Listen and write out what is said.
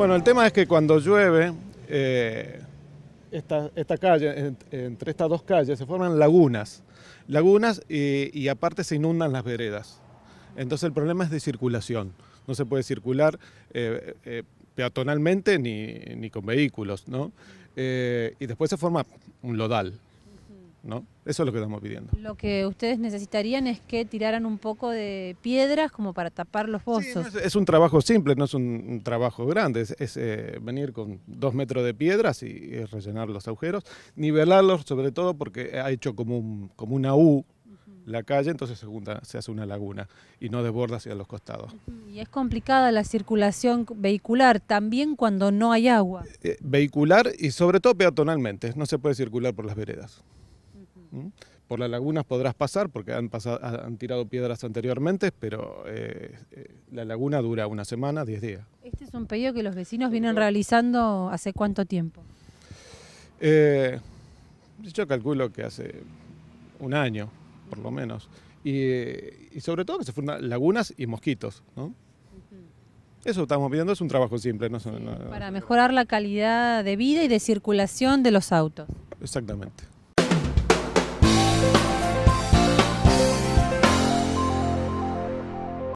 Bueno, el tema es que cuando llueve, eh, esta, calle, entre estas dos calles, se forman lagunas. Lagunas y, aparte se inundan las veredas. Entonces el problema es de circulación. No se puede circular eh, eh, peatonalmente ni, ni, con vehículos, ¿no? y después se forma un lodal, eso es lo que estamos pidiendo. Lo que ustedes necesitarían es que tiraran un poco de piedras como para tapar los pozos. es, un trabajo simple, no es un, trabajo grande, es, eh, venir con dos metros de piedras y, rellenar los agujeros, nivelarlos sobre todo porque ha hecho como, como una U la calle, entonces se, se hace una laguna y no desborda hacia los costados. Y es complicada la circulación vehicular también cuando no hay agua. Eh, vehicular y sobre todo peatonalmente, no se puede circular por las veredas. Por las lagunas podrás pasar porque han, pasado, han tirado piedras anteriormente, pero eh, eh, la laguna dura una semana, 10 días. Este es un pedido que los vecinos vienen realizando hace cuánto tiempo. Eh, yo calculo que hace un año, por lo menos. Y, sobre todo que se forman lagunas y mosquitos, ¿no? Eso estamos pidiendo, es un trabajo simple. para mejorar la calidad de vida y de circulación de los autos. Exactamente.